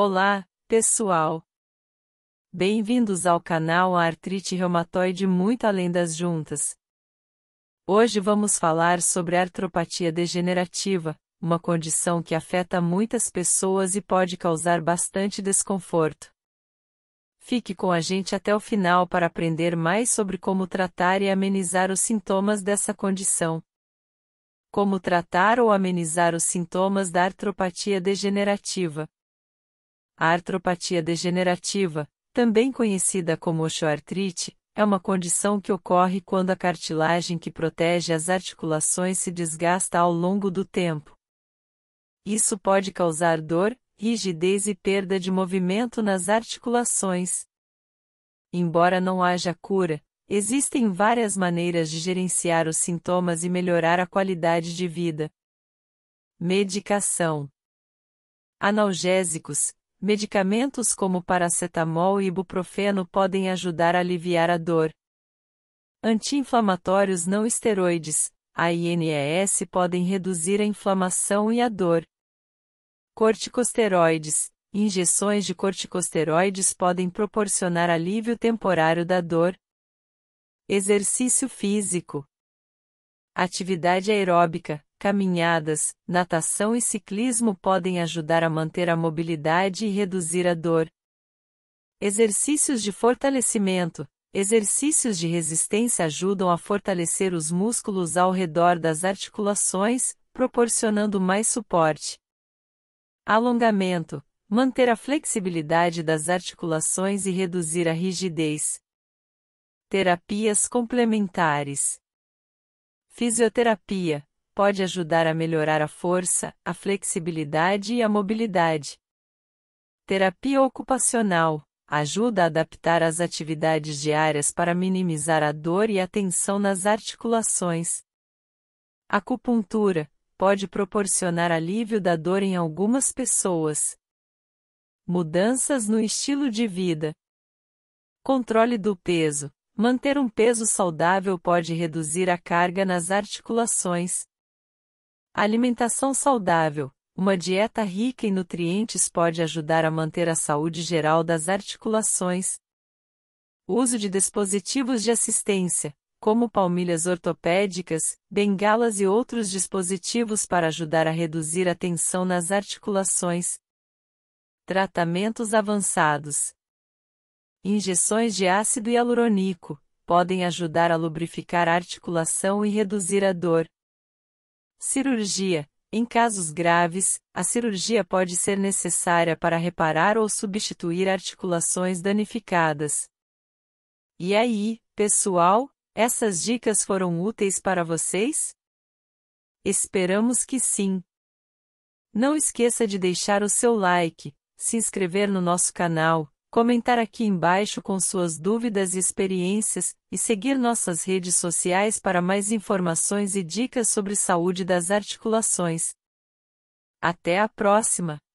Olá, pessoal! Bem-vindos ao canal Artrite Reumatoide Muito Além das Juntas. Hoje vamos falar sobre artropatia degenerativa, uma condição que afeta muitas pessoas e pode causar bastante desconforto. Fique com a gente até o final para aprender mais sobre como tratar e amenizar os sintomas dessa condição. Como tratar ou amenizar os sintomas da artropatia degenerativa? A artropatia degenerativa, também conhecida como osteoartrite, é uma condição que ocorre quando a cartilagem que protege as articulações se desgasta ao longo do tempo. Isso pode causar dor, rigidez e perda de movimento nas articulações. Embora não haja cura, existem várias maneiras de gerenciar os sintomas e melhorar a qualidade de vida. Medicação: analgésicos, Medicamentos como paracetamol e ibuprofeno podem ajudar a aliviar a dor. Anti-inflamatórios não esteroides, AINES, podem reduzir a inflamação e a dor. Corticosteroides. Injeções de corticosteroides podem proporcionar alívio temporário da dor. Exercício físico. Atividade aeróbica. Caminhadas, natação e ciclismo podem ajudar a manter a mobilidade e reduzir a dor. Exercícios de fortalecimento. Exercícios de resistência ajudam a fortalecer os músculos ao redor das articulações, proporcionando mais suporte. Alongamento manter a flexibilidade das articulações e reduzir a rigidez. Terapias complementares. Fisioterapia pode ajudar a melhorar a força, a flexibilidade e a mobilidade. Terapia ocupacional ajuda a adaptar as atividades diárias para minimizar a dor e a tensão nas articulações. Acupuntura pode proporcionar alívio da dor em algumas pessoas. Mudanças no estilo de vida. Controle do peso. Manter um peso saudável pode reduzir a carga nas articulações, alimentação saudável, uma dieta rica em nutrientes pode ajudar a manter a saúde geral das articulações. uso de dispositivos de assistência, como palmilhas ortopédicas, bengalas e outros dispositivos para ajudar a reduzir a tensão nas articulações. Tratamentos avançados. Injeções de ácido hialurônico podem ajudar a lubrificar a articulação e reduzir a dor. Cirurgia. Em casos graves, a cirurgia pode ser necessária para reparar ou substituir articulações danificadas. E aí, pessoal, essas dicas foram úteis para vocês? Esperamos que sim! Não esqueça de deixar o seu like, se inscrever no nosso canal comentar aqui embaixo com suas dúvidas e experiências, e seguir nossas redes sociais para mais informações e dicas sobre saúde das articulações. Até a próxima!